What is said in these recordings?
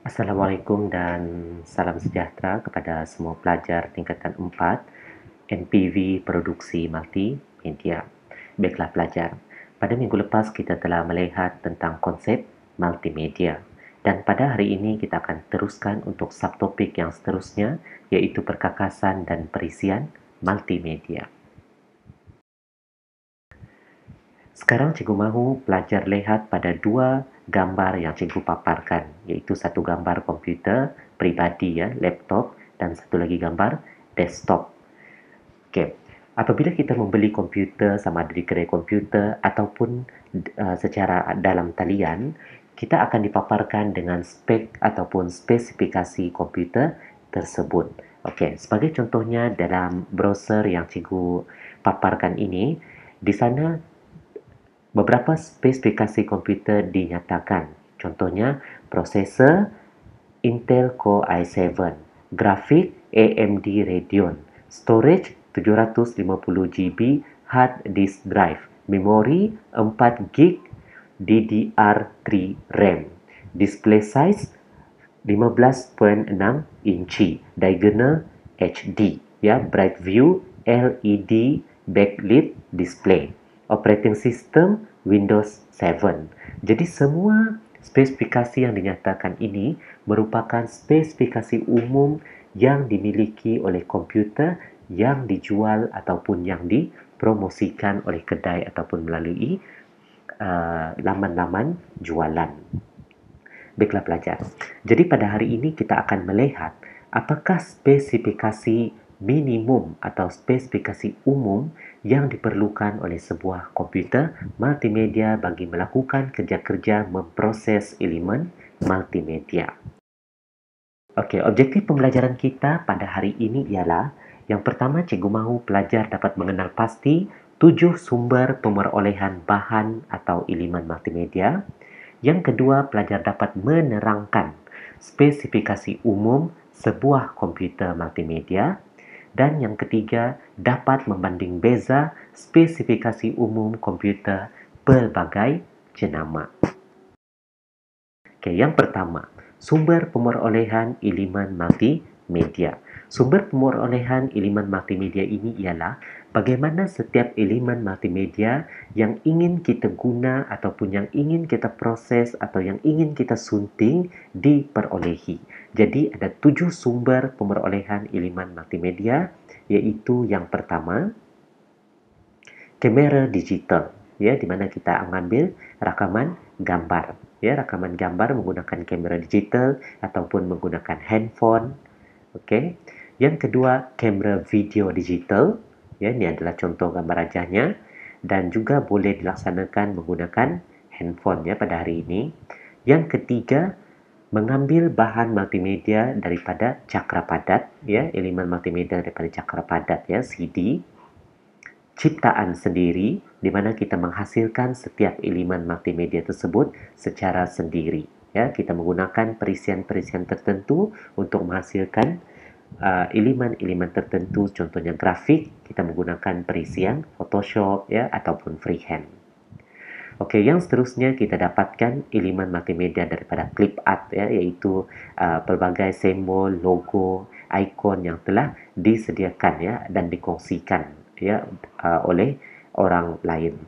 Assalamualaikum dan salam sejahtera kepada semua pelajar tingkatan 4 MPV Produksi Multimedia. Baiklah pelajar, pada minggu lepas kita telah melihat tentang konsep multimedia. Dan pada hari ini kita akan teruskan untuk subtopik yang seterusnya, yaitu perkakasan dan perisian multimedia. Sekarang Cikgu mahu pelajar lihat pada dua gambar yang cikgu paparkan, yaitu satu gambar komputer pribadi ya, laptop, dan satu lagi gambar desktop. Okey. apabila kita membeli komputer sama dari kedai komputer ataupun uh, secara dalam talian, kita akan dipaparkan dengan spek ataupun spesifikasi komputer tersebut. Okey, sebagai contohnya dalam browser yang cikgu paparkan ini, di sana beberapa spesifikasi komputer dinyatakan. Contohnya, prosesor Intel Core i7, grafik AMD Radeon, storage 750 GB hard disk drive, memori 4 GB DDR3 RAM, display size 15.6 inci, diagonal HD, ya, bright view LED backlit display. Operating system Windows 7. Jadi semua spesifikasi yang dinyatakan ini merupakan spesifikasi umum yang dimiliki oleh komputer yang dijual ataupun yang dipromosikan oleh kedai ataupun melalui uh, laman-laman jualan. Baiklah pelajar. Jadi pada hari ini kita akan melihat apakah spesifikasi minimum atau spesifikasi umum yang diperlukan oleh sebuah komputer multimedia bagi melakukan kerja-kerja memproses elemen multimedia. Okey, objektif pembelajaran kita pada hari ini ialah yang pertama cikgu mahu pelajar dapat mengenal pasti tujuh sumber pemerolehan bahan atau elemen multimedia. Yang kedua, pelajar dapat menerangkan spesifikasi umum sebuah komputer multimedia. Dan yang ketiga, dapat membanding beza spesifikasi umum komputer berbagai jenama. Oke, yang pertama, sumber pemerolehan elemen multimedia. Sumber pemerolehan elemen multimedia ini ialah bagaimana setiap elemen multimedia yang ingin kita guna ataupun yang ingin kita proses atau yang ingin kita sunting diperolehi. Jadi ada tujuh sumber pemerolehan elemen multimedia yaitu yang pertama kamera digital ya di mana kita mengambil rekaman gambar ya rakaman gambar menggunakan kamera digital ataupun menggunakan handphone oke okay? Yang kedua, kamera video digital, ya, ini adalah contoh gambar rajahnya dan juga boleh dilaksanakan menggunakan handphone ya pada hari ini. Yang ketiga, mengambil bahan multimedia daripada cakra padat ya, elemen multimedia daripada cakra padat ya, CD ciptaan sendiri di mana kita menghasilkan setiap elemen multimedia tersebut secara sendiri ya kita menggunakan perisian-perisian tertentu untuk menghasilkan Ah, elemen-elemen uh, tertentu contohnya grafik kita menggunakan perisian Photoshop ya ataupun freehand. Oke, okay, yang seterusnya kita dapatkan elemen multimedia daripada clip art ya yaitu uh, ah, pelbagai simbol, logo, ikon yang telah disediakan ya dan dikongsikan ya uh, oleh orang lain.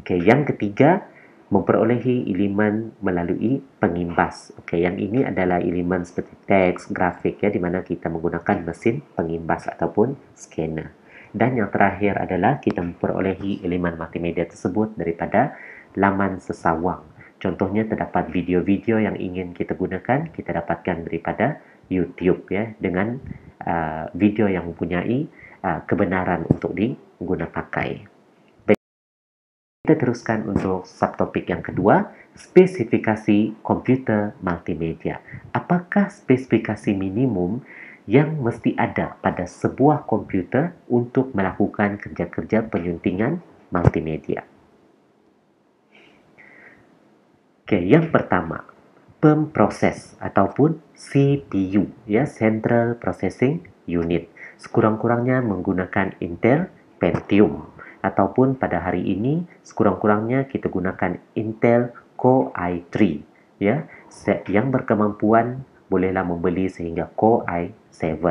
Oke, okay, yang ketiga memperolehi elemen melalui pengimbas. Okey, yang ini adalah elemen seperti teks, grafik ya di mana kita menggunakan mesin pengimbas ataupun scanner. Dan yang terakhir adalah kita memperolehi elemen multimedia tersebut daripada laman sesawang. Contohnya terdapat video-video yang ingin kita gunakan, kita dapatkan daripada YouTube ya dengan uh, video yang mempunyai uh, kebenaran untuk digunakan pakai. Kita teruskan untuk subtopik yang kedua, spesifikasi komputer multimedia. Apakah spesifikasi minimum yang mesti ada pada sebuah komputer untuk melakukan kerja-kerja penyuntingan multimedia? Oke, yang pertama, pemproses ataupun CPU ya, Central Processing Unit. Sekurang-kurangnya menggunakan Intel Pentium ataupun pada hari ini sekurang-kurangnya kita gunakan Intel Core i3 ya yang berkemampuan bolehlah membeli sehingga Core i7.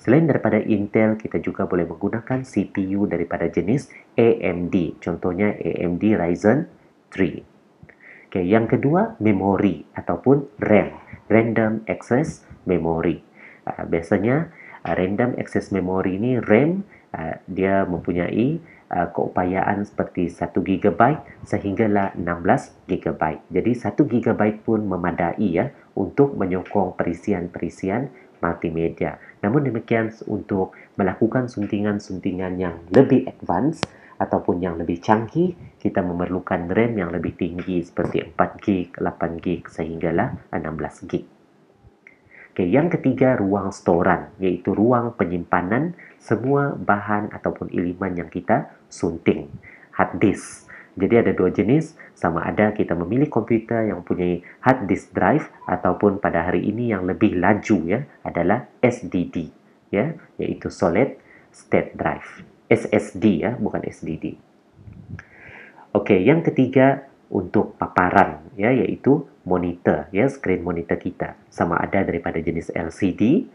Selain daripada Intel, kita juga boleh menggunakan CPU daripada jenis AMD. Contohnya AMD Ryzen 3. Oke, yang kedua memori ataupun RAM, random access memory. Uh, biasanya uh, random access memory ini RAM uh, dia mempunyai Uh, keupayaan seperti 1 GB sehinggalah 16 GB. Jadi 1 GB pun memadai ya untuk menyokong perisian-perisian multimedia. Namun demikian untuk melakukan suntingan-suntingan yang lebih advance ataupun yang lebih canggih, kita memerlukan RAM yang lebih tinggi seperti 4 GB, 8 GB sehinggalah 16 GB. Okay, yang ketiga ruang storan, yaitu ruang penyimpanan semua bahan ataupun elemen yang kita sunting, hard disk. Jadi ada dua jenis, sama ada kita memilih komputer yang punya hard disk drive ataupun pada hari ini yang lebih laju ya adalah SDD ya, yaitu solid state drive. SSD ya, bukan SDD. Oke, yang ketiga untuk paparan ya yaitu monitor ya screen monitor kita sama ada daripada jenis LCD,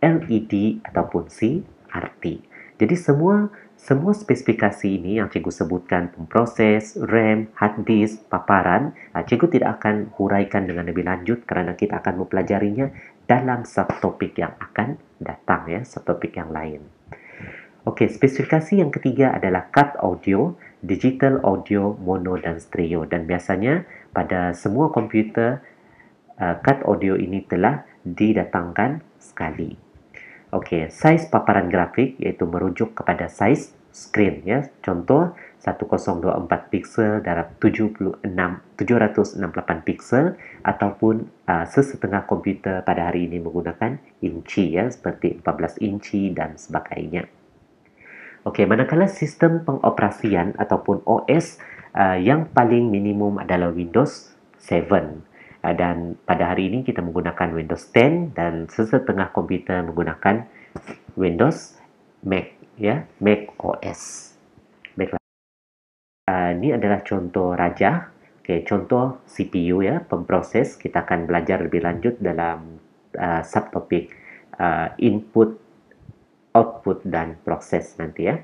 LED ataupun CRT. Jadi semua semua spesifikasi ini yang cikgu sebutkan, pemproses, RAM, hard disk, paparan, ah, cikgu tidak akan huraikan dengan lebih lanjut kerana kita akan mempelajarinya dalam subtopik yang akan datang, ya, subtopik yang lain. Okey, spesifikasi yang ketiga adalah cut audio, digital audio, mono dan stereo. Dan biasanya pada semua komputer, uh, cut audio ini telah didatangkan sekali. Oke, okay, size paparan grafik yaitu merujuk kepada size screen ya. Contoh 1024 pixel dalam 76 768 pixel ataupun uh, sesetengah komputer pada hari ini menggunakan inci ya seperti 14 inci dan sebagainya. Oke, okay, manakala sistem pengoperasian ataupun OS uh, yang paling minimum adalah Windows 7. Eh, dan pada hari ini kita menggunakan Windows 10 dan sesetengah komputer menggunakan Windows Mac ya Mac OS baiklah uh, ini adalah contoh raja Oke, contoh CPU ya, pemproses kita akan belajar lebih lanjut dalam uh, eh, subtopik uh, input, output dan proses nanti ya.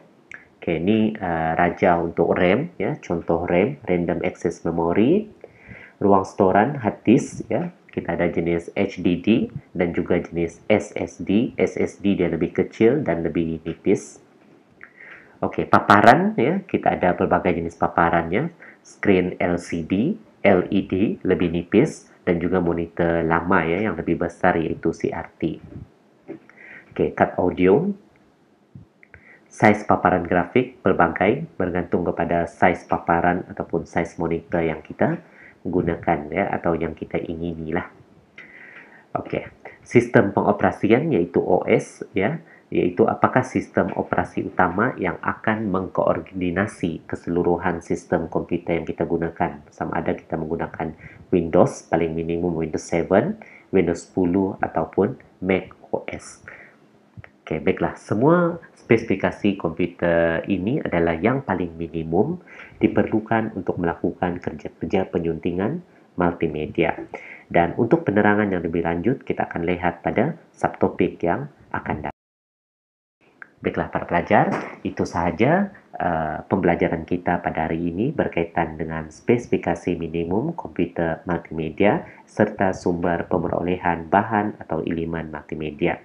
Oke, ini uh, raja untuk RAM ya, contoh RAM, random access memory ruang storan hard disk ya kita ada jenis HDD dan juga jenis SSD SSD dia lebih kecil dan lebih nipis Oke, paparan ya, kita ada berbagai jenis paparannya, screen LCD, LED lebih nipis dan juga monitor lama ya yang lebih besar yaitu CRT. Oke, okay, audio. Size paparan grafik berbagai bergantung kepada size paparan ataupun size monitor yang kita gunakan ya atau yang kita ingini lah. Oke, okay. sistem pengoperasian yaitu OS ya, yaitu apakah sistem operasi utama yang akan mengkoordinasi keseluruhan sistem komputer yang kita gunakan. Sama ada kita menggunakan Windows, paling minimum Windows 7, Windows 10 ataupun Mac OS okay, baiklah. Semua spesifikasi komputer ini adalah yang paling minimum diperlukan untuk melakukan kerja-kerja penyuntingan multimedia. Dan untuk penerangan yang lebih lanjut, kita akan lihat pada subtopik yang akan datang. Baiklah para pelajar, itu sahaja uh, pembelajaran kita pada hari ini berkaitan dengan spesifikasi minimum komputer multimedia serta sumber pemerolehan bahan atau elemen multimedia.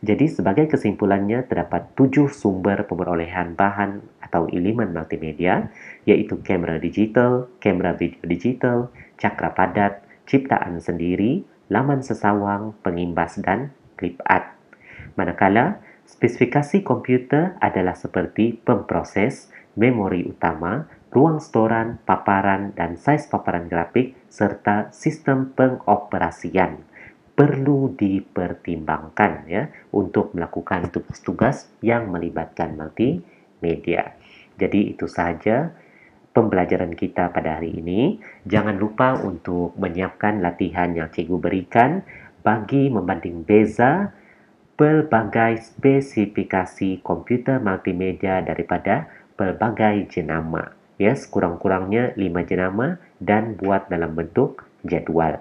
Jadi sebagai kesimpulannya terdapat tujuh sumber pemerolehan bahan atau elemen multimedia, yaitu kamera digital, kamera video digital, cakra padat, ciptaan sendiri, laman sesawang, pengimbas, dan clip art. Manakala, spesifikasi komputer adalah seperti pemproses, memori utama, ruang storan, paparan, dan saiz paparan grafik, serta sistem pengoperasian perlu dipertimbangkan ya untuk melakukan tugas-tugas yang melibatkan multimedia. Jadi itu saja pembelajaran kita pada hari ini. Jangan lupa untuk menyiapkan latihan yang cikgu berikan bagi membanding beza pelbagai spesifikasi komputer multimedia daripada pelbagai jenama. Ya, yes, kurang-kurangnya 5 jenama dan buat dalam bentuk jadwal.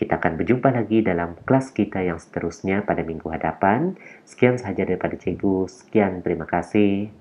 Kita akan berjumpa lagi dalam kelas kita yang seterusnya pada minggu hadapan. Sekian saja daripada Cikgu. Sekian terima kasih.